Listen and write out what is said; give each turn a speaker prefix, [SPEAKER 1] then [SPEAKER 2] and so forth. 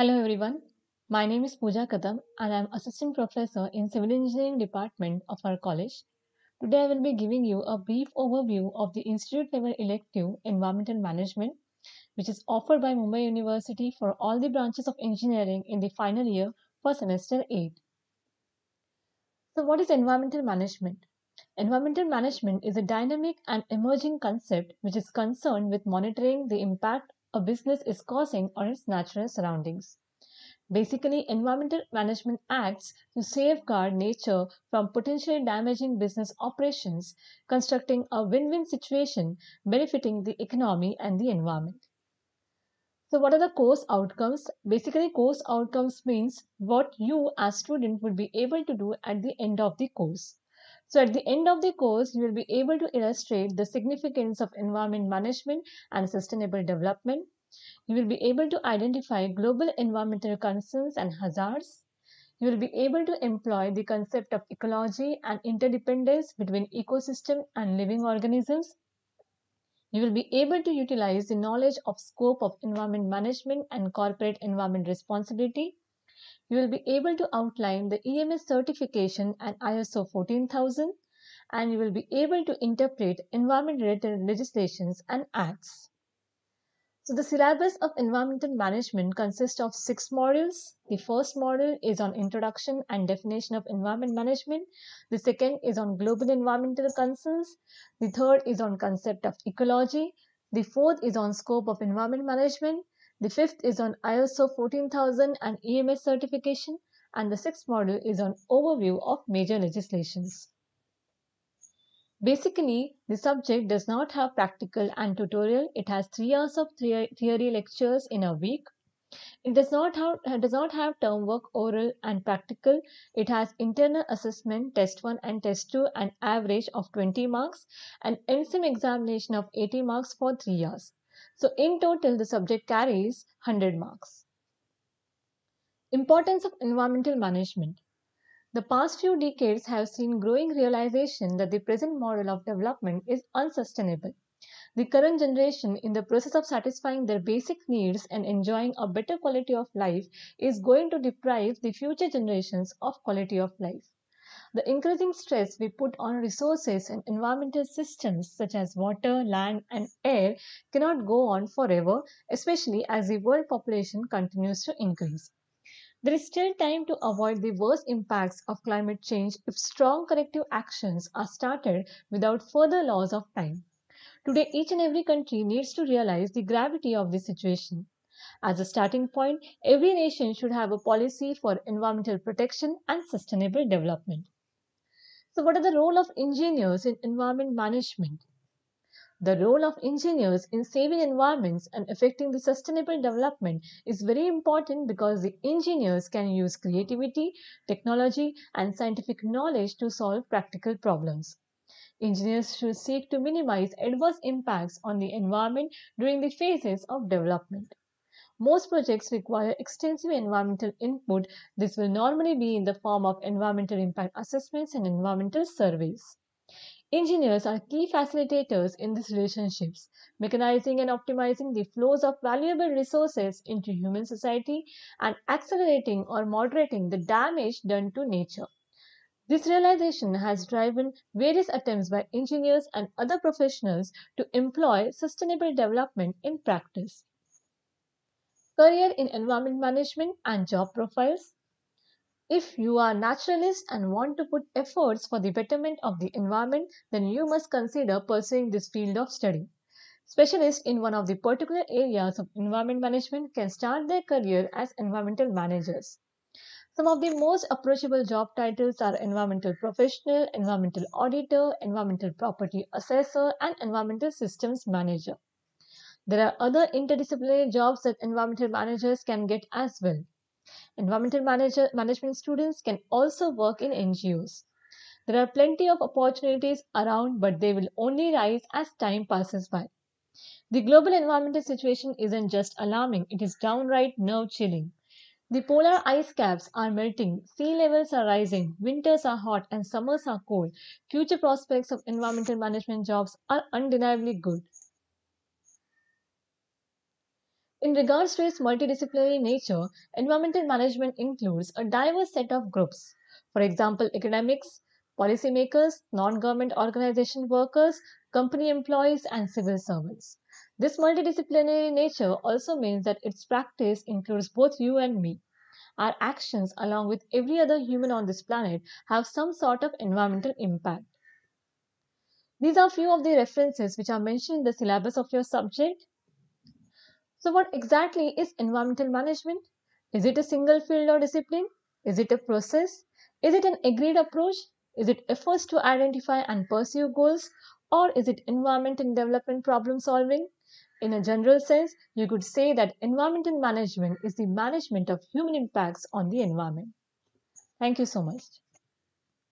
[SPEAKER 1] Hello everyone. My name is Pooja Kadam and I am assistant professor in civil engineering department of our college. Today I will be giving you a brief overview of the institute level elective environmental management which is offered by Mumbai University for all the branches of engineering in the final year for semester 8. So what is environmental management? Environmental management is a dynamic and emerging concept which is concerned with monitoring the impact a business is causing on its natural surroundings. Basically, Environmental Management acts to safeguard nature from potentially damaging business operations, constructing a win win situation benefiting the economy and the environment. So, what are the course outcomes? Basically, course outcomes means what you as student would be able to do at the end of the course. So at the end of the course, you will be able to illustrate the significance of environment management and sustainable development. You will be able to identify global environmental concerns and hazards. You will be able to employ the concept of ecology and interdependence between ecosystem and living organisms. You will be able to utilize the knowledge of scope of environment management and corporate environment responsibility you will be able to outline the EMS certification and ISO 14000 and you will be able to interpret environment-related legislations and acts. So the syllabus of environmental management consists of six modules. The first module is on introduction and definition of environment management. The second is on global environmental concerns. The third is on concept of ecology. The fourth is on scope of environment management. The fifth is on ISO 14000 and EMS certification, and the sixth module is on overview of major legislations. Basically, the subject does not have practical and tutorial. It has three hours of theory lectures in a week. It does not have does not have term work, oral and practical. It has internal assessment, test one and test two, an average of 20 marks, and MSIM examination of 80 marks for three years. So in total, the subject carries 100 marks. Importance of environmental management. The past few decades have seen growing realization that the present model of development is unsustainable. The current generation, in the process of satisfying their basic needs and enjoying a better quality of life, is going to deprive the future generations of quality of life. The increasing stress we put on resources and environmental systems such as water, land, and air cannot go on forever, especially as the world population continues to increase. There is still time to avoid the worst impacts of climate change if strong corrective actions are started without further loss of time. Today, each and every country needs to realize the gravity of the situation. As a starting point, every nation should have a policy for environmental protection and sustainable development. So, what are the role of engineers in environment management? The role of engineers in saving environments and affecting the sustainable development is very important because the engineers can use creativity, technology, and scientific knowledge to solve practical problems. Engineers should seek to minimize adverse impacts on the environment during the phases of development. Most projects require extensive environmental input. This will normally be in the form of environmental impact assessments and environmental surveys. Engineers are key facilitators in these relationships, mechanizing and optimizing the flows of valuable resources into human society and accelerating or moderating the damage done to nature. This realization has driven various attempts by engineers and other professionals to employ sustainable development in practice career in environment management and job profiles. If you are naturalist and want to put efforts for the betterment of the environment, then you must consider pursuing this field of study. Specialists in one of the particular areas of environment management can start their career as environmental managers. Some of the most approachable job titles are environmental professional, environmental auditor, environmental property assessor, and environmental systems manager. There are other interdisciplinary jobs that environmental managers can get as well. Environmental manager, management students can also work in NGOs. There are plenty of opportunities around, but they will only rise as time passes by. The global environmental situation isn't just alarming, it is downright nerve chilling. The polar ice caps are melting, sea levels are rising, winters are hot, and summers are cold. Future prospects of environmental management jobs are undeniably good. In regards to its multidisciplinary nature, environmental management includes a diverse set of groups. For example, academics, policymakers, non-government organization workers, company employees, and civil servants. This multidisciplinary nature also means that its practice includes both you and me. Our actions, along with every other human on this planet, have some sort of environmental impact. These are few of the references which are mentioned in the syllabus of your subject so, what exactly is environmental management? Is it a single field or discipline? Is it a process? Is it an agreed approach? Is it efforts to identify and pursue goals? Or is it environment and development problem solving? In a general sense, you could say that environmental management is the management of human impacts on the environment. Thank you so much.